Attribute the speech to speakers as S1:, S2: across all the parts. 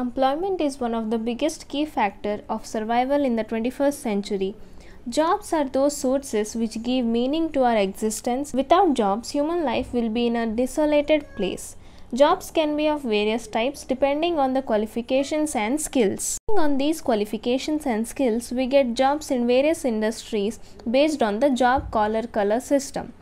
S1: Employment is one of the biggest key factor of survival in the 21st century. Jobs are those sources which give meaning to our existence. Without jobs, human life will be in a desolated place. Jobs can be of various types depending on the qualifications and skills. Depending on these qualifications and skills, we get jobs in various industries based on the job collar color system.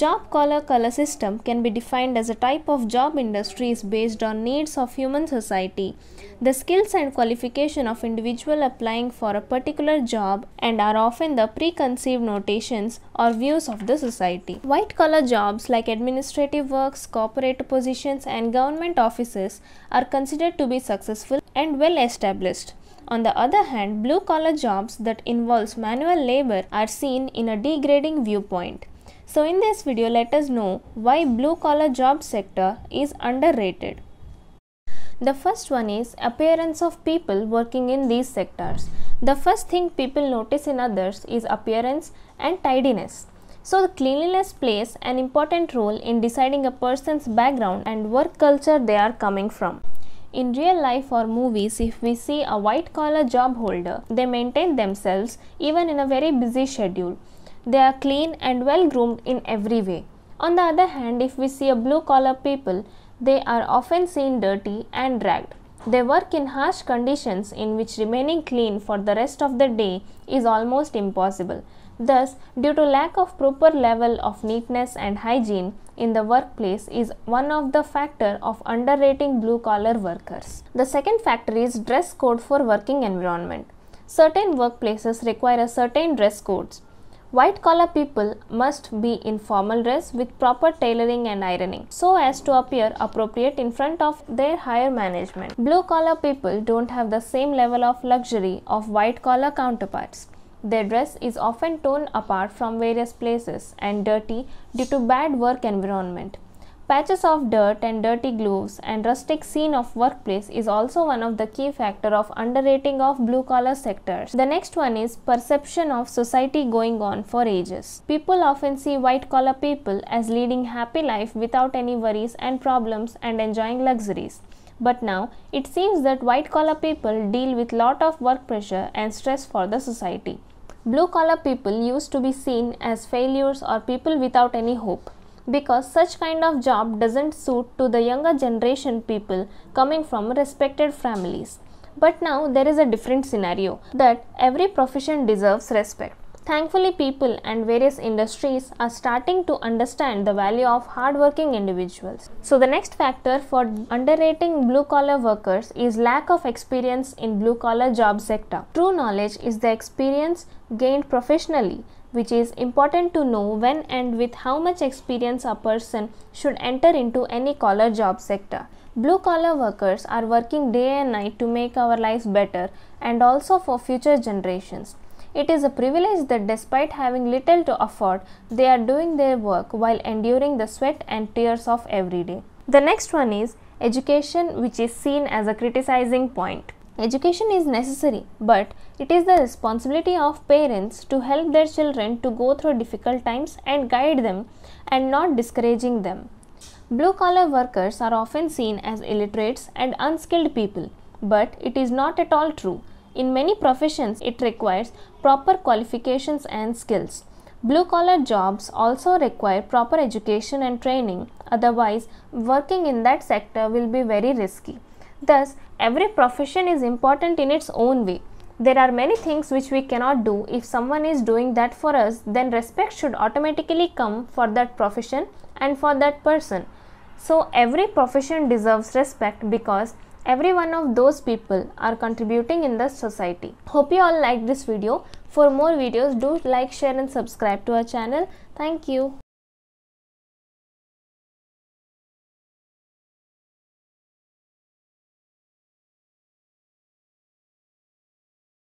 S1: Job color color system can be defined as a type of job industry is based on needs of human society, the skills and qualification of individual applying for a particular job and are often the preconceived notations or views of the society. White collar jobs like administrative works, corporate positions and government offices are considered to be successful and well established. On the other hand, blue collar jobs that involves manual labor are seen in a degrading viewpoint. So in this video let us know why blue collar job sector is underrated. The first one is appearance of people working in these sectors. The first thing people notice in others is appearance and tidiness. So cleanliness plays an important role in deciding a person's background and work culture they are coming from. In real life or movies, if we see a white collar job holder, they maintain themselves even in a very busy schedule. They are clean and well groomed in every way. On the other hand, if we see a blue collar people, they are often seen dirty and dragged. They work in harsh conditions in which remaining clean for the rest of the day is almost impossible. Thus, due to lack of proper level of neatness and hygiene in the workplace is one of the factor of underrating blue collar workers. The second factor is dress code for working environment. Certain workplaces require a certain dress codes White collar people must be in formal dress with proper tailoring and ironing so as to appear appropriate in front of their higher management. Blue collar people don't have the same level of luxury of white collar counterparts. Their dress is often torn apart from various places and dirty due to bad work environment. Patches of dirt and dirty gloves and rustic scene of workplace is also one of the key factor of underrating of blue collar sectors. The next one is perception of society going on for ages. People often see white collar people as leading happy life without any worries and problems and enjoying luxuries. But now it seems that white collar people deal with lot of work pressure and stress for the society. Blue collar people used to be seen as failures or people without any hope because such kind of job doesn't suit to the younger generation people coming from respected families. But now there is a different scenario that every profession deserves respect. Thankfully, people and various industries are starting to understand the value of hardworking individuals. So, the next factor for underrating blue collar workers is lack of experience in blue collar job sector. True knowledge is the experience gained professionally which is important to know when and with how much experience a person should enter into any collar job sector. Blue collar workers are working day and night to make our lives better and also for future generations. It is a privilege that despite having little to afford, they are doing their work while enduring the sweat and tears of every day. The next one is education, which is seen as a criticizing point. Education is necessary, but it is the responsibility of parents to help their children to go through difficult times and guide them and not discouraging them. Blue collar workers are often seen as illiterates and unskilled people, but it is not at all true. In many professions, it requires proper qualifications and skills. Blue collar jobs also require proper education and training, otherwise, working in that sector will be very risky. Thus, every profession is important in its own way. There are many things which we cannot do. If someone is doing that for us, then respect should automatically come for that profession and for that person. So, every profession deserves respect because every one of those people are contributing in the society. Hope you all liked this video. For more videos, do like, share, and subscribe to our channel. Thank you.